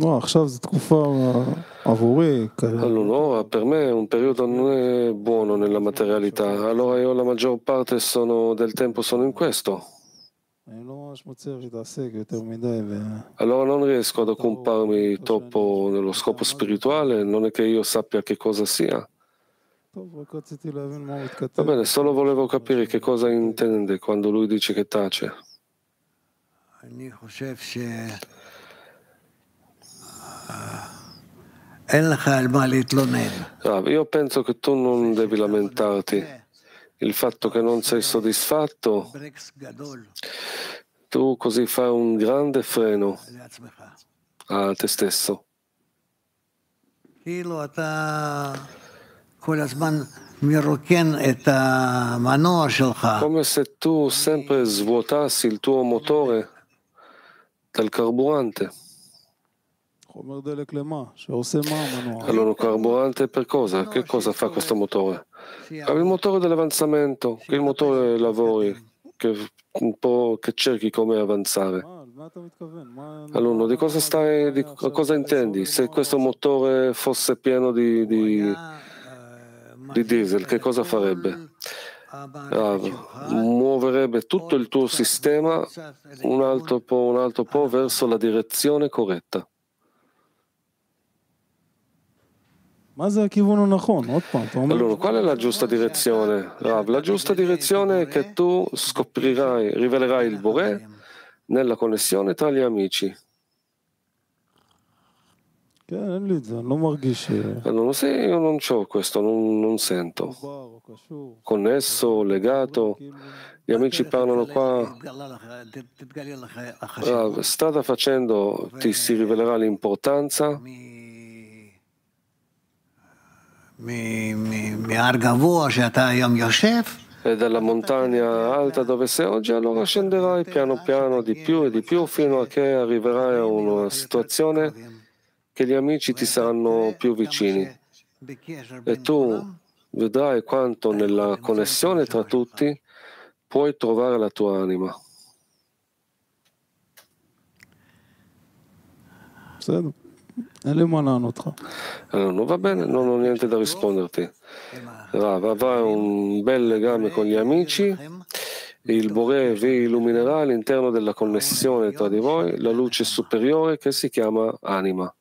לא, עכשיו זו תקופה עבורי. Allora, per me è un periodo non è buono nella materialità, allora io la maggior parte sono, del tempo sono in questo. Allora non riesco ad occuparmi troppo nello scopo spirituale, non è che io sappia che cosa sia. Va bene, solo volevo capire che cosa intende quando lui dice che tace. Ah, io penso che tu non devi lamentarti. Il fatto che non sei soddisfatto, tu così fai un grande freno a te stesso. Come se tu sempre svuotassi il tuo motore dal carburante. Cioè, allora carburante per cosa? Che cosa fa questo motore? Ha il motore dell'avanzamento, che il motore lavori, che, che cerchi come avanzare. Ah, Allunno, di cosa, stai, di cosa intendi? Se questo motore fosse pieno di, di, eh, di diesel, che cosa farebbe? Ah, ah, ah, muoverebbe tutto il tuo sistema un altro po', un altro po' verso la direzione corretta. מה זה הכיוון הנכון? עוד פעם, אתה אומר... Allora, qual è la giusta direzione, Rav? La giusta direzione è che tu scoprirai, rivelerai il Bore nella connessione tra gli amici. Allora, eh, se io non ho questo, non, non sento. Connesso, legato, gli amici parlano qua. Rav, strada facendo ti si rivelerà l'importanza mi, e dalla montagna alta dove sei oggi, allora scenderai piano piano di più e di più fino a che arriverai a una situazione che gli amici ti saranno più vicini. E tu vedrai quanto nella connessione tra tutti puoi trovare la tua anima. Certo. Allora ah, non va bene, non ho niente da risponderti. Rav avrà un bel legame con gli amici, il Bore vi illuminerà all'interno della connessione tra di voi la luce superiore che si chiama anima.